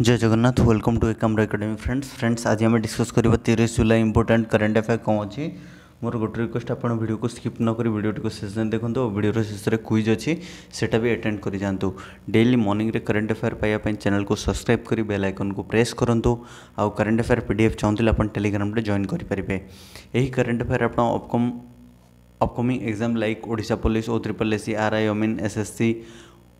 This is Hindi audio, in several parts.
जय Jagannath welcome to Ekam academy friends friends आज आम डिस्कस करवा तीस जुलाई इंपोर्टां करेन्ट अफेयर कौन अच्छी मोर गोटे रिक्वेस्ट आप भिडियो को स्किप नक भिडियो शेष जाए देखो और भिडर शेष में क्विज अच्छी से भी कर जातु डेली मर्निंग में करेन्ट अफेयर पाइबापी चैनल को सब्सक्राइब कर बेल आइकन को प्रेस करूँ आउ करेन्ट अफेयर पीडीएफ चाहते आप टेलीग्राम जॉइन करेंगे यही करेन्ट अफेयर आप अपकम अपकमिंग एग्जाम लाइक ओडा police O triple S R I O mean S S C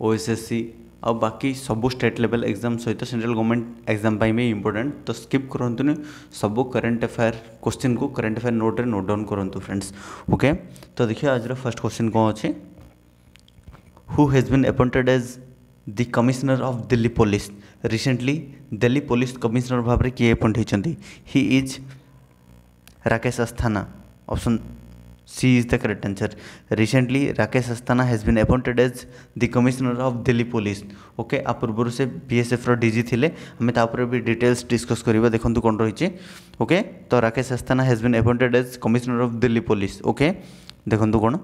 O S S C ଆଉ ବାକି ସବୁ ଷ୍ଟେଟ୍ ଲେଭେଲ୍ ଏକ୍ଜାମ୍ ସହିତ ସେଣ୍ଟ୍ରାଲ୍ ଗଭର୍ଣ୍ଣମେଣ୍ଟ ଏକ୍ଜାମ୍ ପାଇଁ ବି ଇମ୍ପୋର୍ଟାଣ୍ଟ ତ ସ୍କିପ୍ କରନ୍ତୁନି ସବୁ କରେଣ୍ଟ ଆଫେୟାର୍ କୋଶ୍ଚିନ୍କୁ କରେଣ୍ଟ ଆଫେୟାର୍ ନୋଟ୍ରେ ନୋଟ୍ ଡାଉନ୍ କରନ୍ତୁ ଫ୍ରେଣ୍ଡସ୍ ଓକେ ତ ଦେଖିବା ଆଜିର ଫାର୍ଷ୍ଟ କୋଶ୍ଚିନ୍ କ'ଣ ଅଛି who has been appointed as the commissioner of Delhi police recently Delhi police commissioner ଭାବରେ କିଏ ଆପଏଣ୍ଟ ହୋଇଛନ୍ତି he is Rakesh Asthana option She is the correct answer. Recently, Rakesh Asthana has been appointed as the commissioner of Delhi police. Okay, आ पूर्व से BSF रो DG थिले हमें तापर भी details discuss करिबा देखंतु कोन रहिचे ओके तो Rakesh Asthana has been appointed as commissioner of Delhi police okay देखंतु कोन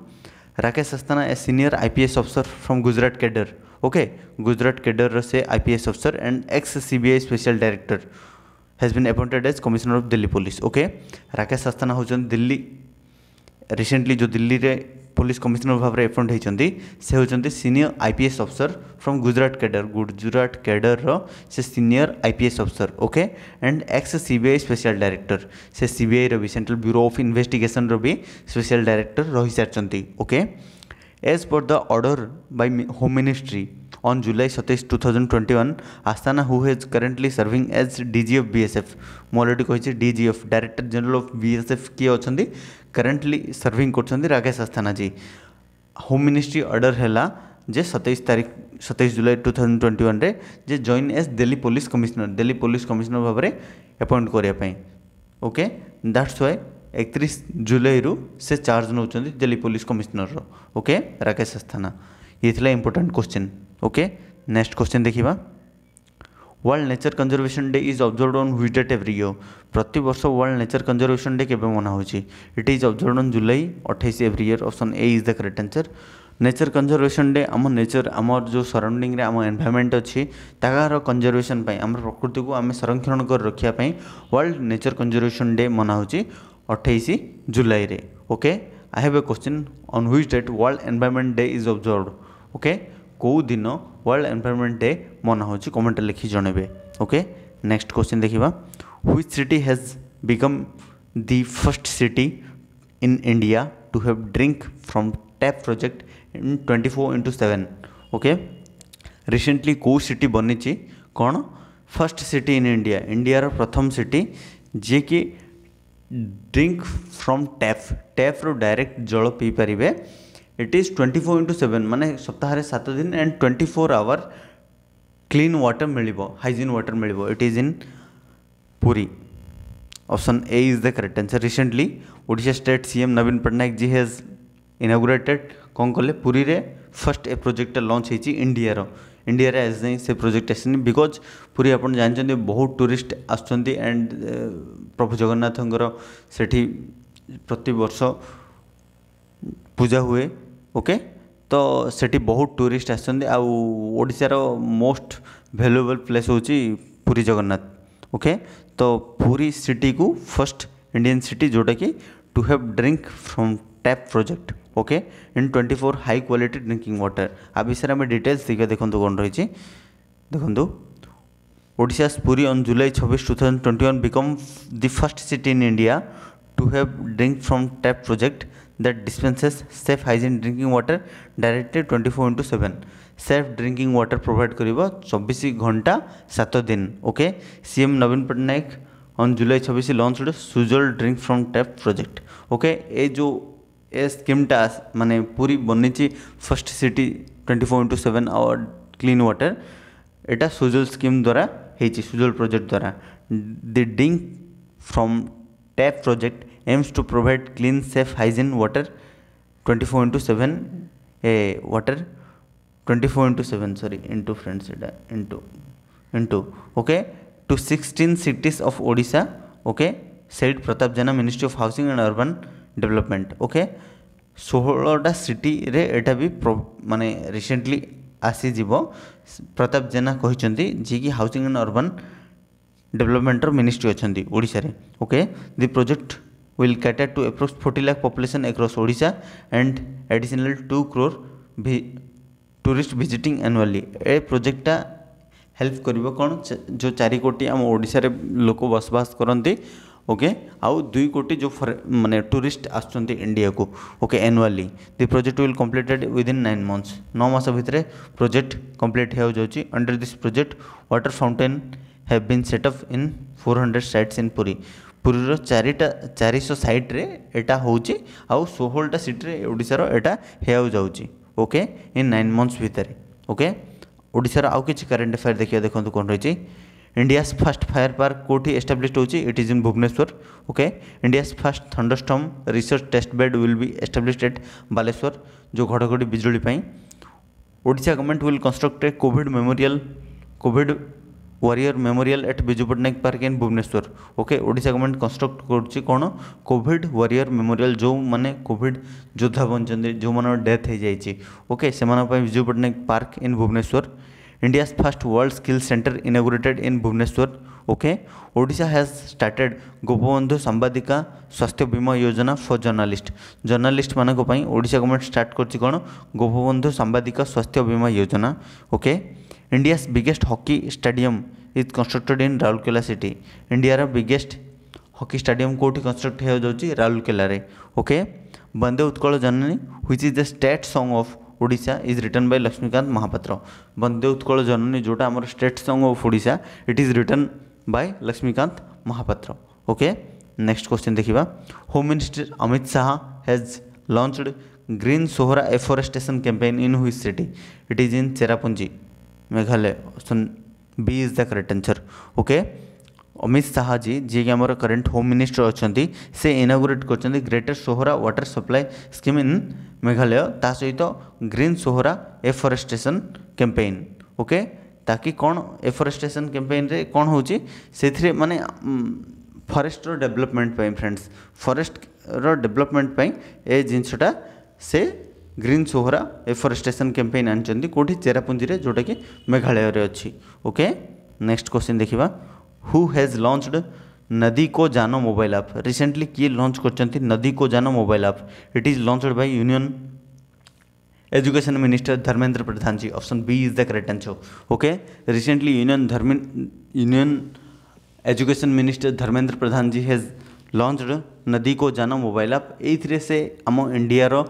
Rakesh Asthana a senior IPS officer from Gujarat cadre okay Gujarat cadre से IPS officer and ex CBI special director has been appointed as commissioner of Delhi police okay Rakesh Asthana होचन दिल्ली ରିସେଣ୍ଟଲି ଯେଉଁ ଦିଲ୍ଲୀରେ ପୋଲିସ କମିଶନର ଭାବରେ ଆପଏଣ୍ଟ ହୋଇଛନ୍ତି ସେ ହେଉଛନ୍ତି senior I P S officer from Gujarat cadre Gujarat କ୍ୟାଡରର ସେ senior I P S officer okay and ex C B I special director ସେ ସି ବି ଆଇର ବି ସେଣ୍ଟ୍ରାଲ ବ୍ୟୁରୋ ଅଫ୍ ଇନଭେଷ୍ଟିଗେସନର ବି ସ୍ପେଶାଲ ଡାଇରେକ୍ଟର ରହିସାରିଛନ୍ତି okay As per the order by Home Ministry on July 27, 2021, Asthana, who is currently serving as DG of BSF, ମୁଁ ଅଲରେଡ଼ି କହିଛି DG of Director General of BSF କିଏ ଅଛନ୍ତି ಕರೆಂಟ್ಲಿ ಸರ್ವಿಂಗ್ ಕೊಡ್ಸಂದು Rakesh Asthana ji home ministry order હેલા જે સત્યાવીસ તારીખ સત્યાવીસ જુલાઈ ટુ થાઉજન્ડ ଟ୍ୱେଣ୍ଟି ୱାନ୍ରେ ଯେ join as Delhi police commissioner Delhi police commissioner ଭାବରେ ଆପଏଣ୍ଟ କରିବା ପାଇଁ ଓକେ ଦ୍ୟାଟ୍ସ ୱାଇ ଏକତିରିଶ ଜୁଲାଇରୁ ସେ ଚାର୍ଜ ନେଉଛନ୍ତି ଦିଲ୍ଲୀ ପୋଲିସ କମିଶନରର ଓକେ ରାକେଶ ଆସ୍ଥାନା ଇଏ ଥିଲା important question okay next question ଦେଖିବା world nature conservation day is observed on which date every year ପ୍ରତିବର୍ଷ ୱାର୍ଲଡ ନେଚର କନଜରଭେସନ ଡେ କେବେ ମନା ହେଉଛି it is observed on July ଅଠେଇଶ every year option A is the correct answer nature conservation day ଆମ ନେଚର ଆମର ଯେଉଁ ସରାଉଣ୍ଡିଂରେ ଆମ ଏନଭାରମେଣ୍ଟ ଅଛି ତାହାର କନଜରଭେସନ ପାଇଁ ଆମର ପ୍ରକୃତିକୁ ଆମେ ସଂରକ୍ଷଣ କରି ରଖିବା ପାଇଁ ୱାର୍ଲଡ ନେଚର କନଜରଭେସନ ଡେ ମନା ହେଉଛି ଅଠେଇଶ ଜୁଲାଇରେ okay I have a question on which date world environment day is observed okay କେଉଁ ଦିନ ୱାର୍ଲଡ ଏନ୍ଭାଇରମେଣ୍ଟ ଡେ ମନା ହେଉଛି କମେଣ୍ଟରେ ଲେଖି ଜଣେଇବେ ଓକେ ନେକ୍ସଟ କ୍ୱେଶ୍ଚିନ୍ ଦେଖିବା which city has become the first city in India to have drink from tap project in twenty four into seven okay recently କେଉଁ ସିଟି ବନିଛି କ'ଣ ଫର୍ଷ୍ଟ ସିଟି ଇନ୍ ଇଣ୍ଡିଆ ଇଣ୍ଡିଆର ପ୍ରଥମ ସିଟି ଯିଏକି ଡ୍ରିଙ୍କ୍ ଫ୍ରମ୍ ଟ୍ୟାପ୍ ଟ୍ୟାପ୍ରୁ ଡାଇରେକ୍ଟ ଜଳ ପିଇପାରିବେ it is twenty four into seven ମାନେ ସପ୍ତାହରେ ସାତ ଦିନ and twenty four hour clean water ମିଳିବ ହାଇଜିନ୍ ୱାଟର୍ ମିଳିବ ଇଟ୍ is in Puri option A is the correct answer recently Odisha state C M ନବୀନ ପଟ୍ଟନାୟକ ଜି ହେଜ୍ ଇନାଗୁରେଟେଡ୍ କ'ଣ କଲେ ପୁରୀରେ ଫାର୍ଷ୍ଟ ଏ ପ୍ରୋଜେକ୍ଟଟା ଲଞ୍ଚ ହେଇଛି ଇଣ୍ଡିଆର ଇଣ୍ଡିଆରେ ଆଜି ଯାଏଁ ସେ ପ୍ରୋଜେକ୍ଟ ଆସିନି ବିକଜ୍ ପୁରୀ ଆପଣ ଜାଣିଛନ୍ତି ବହୁତ ଟୁରିଷ୍ଟ ଆସୁଛନ୍ତି ଆଣ୍ଡ ପ୍ରଭୁ ଜଗନ୍ନାଥଙ୍କର ସେଠି ପ୍ରତିବର୍ଷ ପୂଜା ହୁଏ ओके तो ସେଠି बहुत ଟୁରିଷ୍ଟ ଆସିଛନ୍ତି मोस्ट ଓଡ଼ିଶାର प्लेस ଭ୍ୟାଲୁଏବଲ୍ ପ୍ଲେସ୍ ହେଉଛି ପୁରୀ ଜଗନ୍ନାଥ ଓକେ सिटी ପୁରୀ ସିଟିକୁ ଫର୍ଷ୍ଟ ଇଣ୍ଡିଆନ୍ ସିଟି ଯେଉଁଟାକି to have drink from tap project okay in twenty four high quality drinking water आ विषय में डिटेल्स देखिए देखो कौन रही देखो ओडा पुरी अन् जुलाई छब्बीस two thousand twenty one become the first city in India to have drink from tap project that dispenses safe hygiene drinking water directly 24 into 7 safe drinking water provide कर चौबीस घंटा सात दिन okay CM Naveen Patnaik on July छब्बीस गोटे Sujal drink from tap project okay ये जो ए स्कीमटा मानने पूरी बनी first city twenty four into seven hour clean water यहाँ सुजल स्कीम द्वारा होजल प्रोजेक्ट द्वारा the drink from tap project aims to provide clean, safe, hygiene water 24 into 7 eh, water 24 into 7 sorry into friends into into okay to 16 cities of Odisha okay said Pratap Jana Ministry of Housing and Urban Development okay ষোহটা সিটিরে এটা বি মানে রিসেন্টলি আসিযোগ প্রতাপ জেনা কিন্তু যিকি হাউসিং আন্ড অর্বান ডেভেলপমেন্টর মিনিষ্ট্রি অনেক ওড়শার okay the project will cater to approx 40 lakh population across Odisha and additional 2 crore भी टूरिस्ट भिजिटिंग आनुआली ए प्रोजेक्टा हेल्प कर कौन जो चार कोटी आम ओडा लोक बसवास करते ओके आउ दुई कोटी जो मानने टूरीस्ट आसुँच इंडिया को okay annually the project will completed within nine months नौ मस भितर प्रोजेक्ट कम्प्लीट हो जाऊँगी under this project water fountain have been set up in four hundred sites in Puri ପୁରୀର ଚାରିଟା ଚାରିଶହ ସାଇଟ୍ରେ ଏଇଟା ହେଉଛି ଆଉ ଷୋହଳଟା ସିଟ୍ରେ ଓଡ଼ିଶାର ଏଇଟା ହେବାକୁ ଯାଉଛି ଓକେ ଇନ୍ ନାଇନ୍ ମନ୍ଥସ୍ ଭିତରେ ଓକେ ଓଡ଼ିଶାର ଆଉ କିଛି କରେଣ୍ଟ ଆଫେୟାର୍ ଦେଖିବା ଦେଖନ୍ତୁ କ'ଣ ରହିଛି ଇଣ୍ଡିଆସ୍ ଫାଷ୍ଟ ଫାୟାର୍ ପାର୍କ କେଉଁଠି ଏଷ୍ଟାବ୍ଲିଶ୍ ହେଉଛି it is in Bhubaneswar okay India's first thunderstorm research test bed will be established at Baleswar ଯେଉଁ ଘଡ଼ଘଡ଼ି ବିଜୁଳି ପାଇଁ Odisha government will construct a Covid memorial Covid warrior memorial at Biju Patnaik park in Bhubaneswar okay Odisha government construct করছে কোণ কোভিড ওয়ারিয়র মেমোরিয়াল যে মানে কোভিড যোদ্ধা বঞ্চন যে ডেথ হয়ে যাই ওকে সে Biju Patnaik park in Bhubaneswar India's first World Skills Center inaugurated in Bhubaneswar. Okay, Odisha has started Gopabandhu Sambadika Swasthya Bima Yojana for journalist. Journalist मानक ओडिशा गवर्नमेंट स्टार्ट करछि कोन गोपबंधु संबादिका स्वास्थ्य बीमा योजना okay okay? India biggest hockey stadium is constructed in Rourkela city India biggest hockey hockey stadium construct हो होउरकेलार okay Bande Utkal Janani which is the state song of Odisha is written by Laxmikanta Mohapatra Bande Utkal Janani जोटा आम state song of Odisha it is written by Laxmikanta Mohapatra okay next question देखा home minister Amit Shah has launched green Sohra afforestation campaign in हुई city it is in Cherrapunji Meghalaya सन B is the correct answer okay Amit Shah ji ଯିଏକି ଆମର କରେଣ୍ଟ ହୋମ୍ ମିନିଷ୍ଟର ଅଛନ୍ତି ସେ ଇନାଗୁରେଟ୍ କରିଛନ୍ତି greater Sohra water supply scheme in Meghalaya ତା ସହିତ green Sohra afforestation campaign okay ତାକି କ'ଣ ଏଫରେଷ୍ଟେସନ୍ କ୍ୟାମ୍ପେନ୍ରେ କ'ଣ ହେଉଛି ସେଥିରେ ମାନେ ଫରେଷ୍ଟର ଡେଭଲପମେଣ୍ଟ ପାଇଁ ଫ୍ରେଣ୍ଡସ୍ ଫରେଷ୍ଟର ଡେଭଲପମେଣ୍ଟ ପାଇଁ ଏ ଜିନିଷଟା ସେ ग्रीन एफरेस्टेसन कैंपेन आनी कौटी चेरापुंजी में जोटा कि मेघालय अच्छी ओके नेक्स्ट क्वेश्चन देखा who has launched Nadi ko Jano mobile आप रिसेंटली किए लॉन्च कर नदी ko Jano mobile app it is launched by union education minister Dharmendra Pradhan ji option B is the correct answer okay recently union धर्म union education minister Dharmendra Pradhan ji has launched Nadi ko Jano mobile आप ये से आम इंडिया रो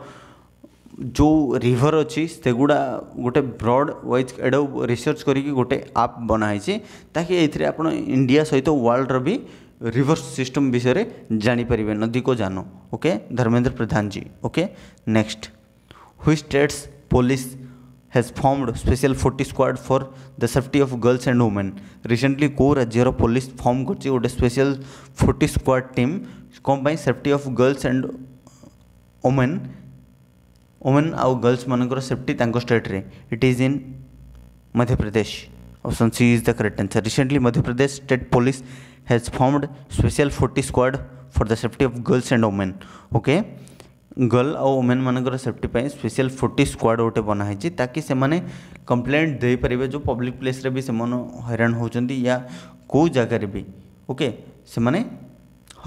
रिवर अच्छी से गुड़ा गोटे ब्रड वाइज एड रिसर्च କରିକି गोटे आप बनाई ताकि ये आप इंडिया सहित वर्ल्ड ବି रिवर्स सिस्टम विषय में जापर Nadi ko Jano okay Dharmendra Pradhan ji okay next which states police has formed special force squad for the safety of girls and women recently को राज्यर पुलिस फर्म कर गोटे स्पेशल फोर्टी स्क्वाड टीम कौन safety of girls and women women आउ गर्ल्स मानक सेफ्टी स्टेट रे it is in Madhya Pradesh option C is the correct answer recently Madhya Pradesh state police has formed special force squad for the safety of girls and women okay girl आउ ओमेन मानक सेफ्टी स्पेशल फोर्टी स्क्वाड गोटे बनाई ताकि कम्प्लेन्ट देपर जो पब्लिक प्लेस रे भी हैरान होती या कोई जगार भी ओके से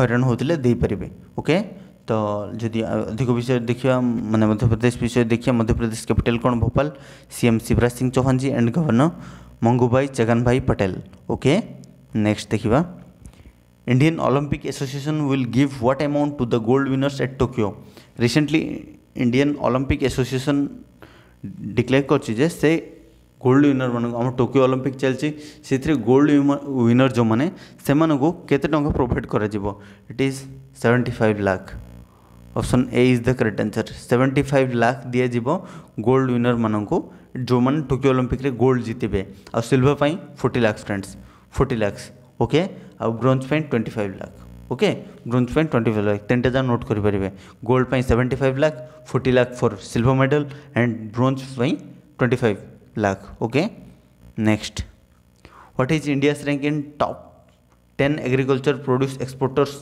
हईरा होते ओके तो जदि अधिक विषय देखिए मैंने मध्यप्रदेश विषय देखिए मध्यप्रदेश कैपिटल कौन Bhopal CM Shivraj Singh Chouhan ji and governor Mangu bhai Jagan bhai Patel okay next देखा Indian Olympic association will give what amount to the gold winners at Tokyo recently Indian Olympic association declare कर गोल्ड विनर मान आम टोकियो ओलंपिक चलती से गोल्ड विनर जो मैंने से केते टंका प्रोभाइड कर it is seventy five lakh option A is the correct answer seventy five lakh ଦିଆଯିବ ଗୋଲ୍ଡ ୱିନର୍ମାନଙ୍କୁ ଯେଉଁମାନେ ଟୋକିଓ ଅଲିମ୍ପିକ୍ରେ ଗୋଲ୍ଡ ଜିତିବେ ଆଉ ସିଲ୍ଭର ପାଇଁ forty lakhs friends forty lakhs okay ଆଉ ବ୍ରୋଞ୍ଜ ପାଇଁ twenty five lakh okay bronze पे ट्वेंटी फाइव लाख तीन जान नोट करेंगे गोल्ड पर seventy five lakh forty lakh for silver medal and bronze पर twenty five lakh okay next what is India rank in top ten agriculture produce exporters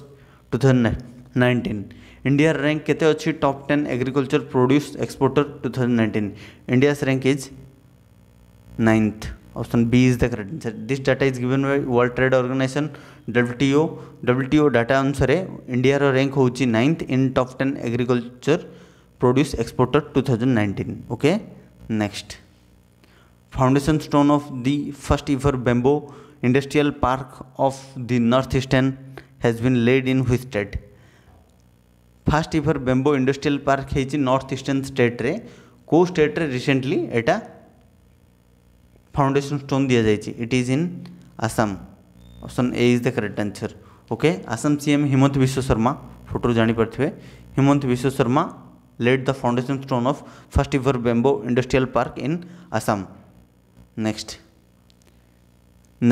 two thousand nineteen India rank के अच्छी top ten agriculture produce exporter two thousand nineteen India rank is ninth option B is the correct answer this data is given by world trade organisation WTO WTO data अनुसार इंडियार रैंक हूँ ninth in top ten agriculture produce exporter two thousand nineteen okay next foundation stone of the first ever bamboo industrial park of the north eastern has been laid in which state first ever bamboo industrial park ହେଇଛି नर्थ ईस्टर्न स्टेट्रे କେଉଁ ଷ୍ଟେଟ୍ରେ ରିସେଣ୍ଟଲି ଏଇଟା फाउंडेशन स्टोन दि जाए it is in Assam option A is the correct answer okay Assam CM Himanta Biswa Sarma photo जानीपे Himanta Biswa Sarma laid the foundation stone of first ever bamboo industrial park in Assam next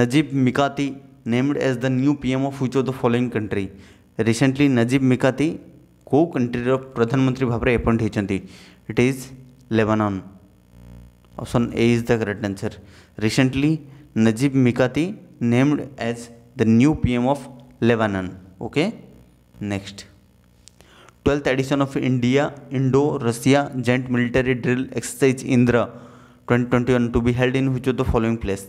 Najib Mikati named as the new PM of फ्यूचर the following country recently Najib Mikati कौ कंट्री प्रधानमंत्री भाव में एपॉइंट होती it is Lebanon option A is the correct answer recently Najib Mikati named as the new PM of Lebanon okay next twelfth edition of India Indo Russia joint military drill exercise Indra 2021 twenty to be held in which of the following place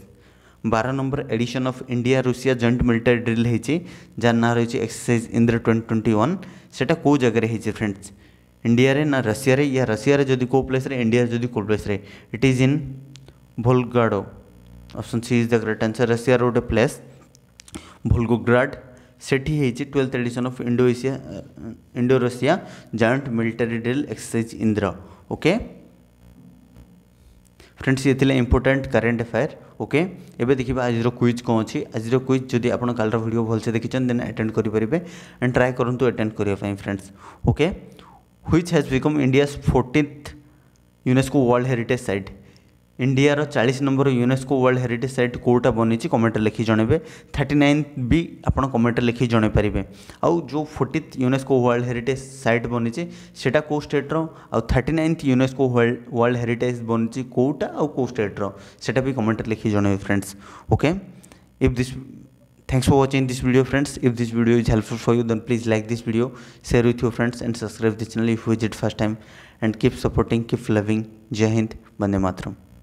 बार number edition of India Russia joint military drill होती जार ना रही exercise Indra twenty twenty one से कौ जगह हो फ्रेंड्स इंडिया ना रशिया रे या रशिया रे जदि कौ प्लेस रे इंडिया जदि कौ प्लेस रे it is in Volgograd option C is the great answer Russia गोटे प्लेस भोलगोग्राड से होती twelfth edition of Indo Asia Indo Russia joint military drill exercise Indra okay okay? Friends ये थे इंपोर्टाट करेन्ट अफेयर ओके एवं देखिए आज क्विज कौन अच्छी आज क्विज जदि आप कल भिड भलसे देखी देन एटेड करेंगे एंड ट्राए करूँ आटेड करने friends okay which has become India fortieth UNESCO world heritage site India चालीस number UNESCO world heritage site कौटा बनी कमेंट लिखि जनवे थर्टी नाइन भी आप कमेंट लिखि जन पारे आउ जो fortieth UNESCO world heritage site बनी सेटा कौ स्टेट्र आउ thirty ninth UNESCO world world heritage बनी कौटा आउ कौ स्टेट्र सेटा भी कमेंट लिखि जन friends okay if this thanks for watching this video friends if this video is helpful for you then please like this video share with your friends and subscribe this channel if visit first time and keep supporting keep loving जय हिंद वंदे मातरम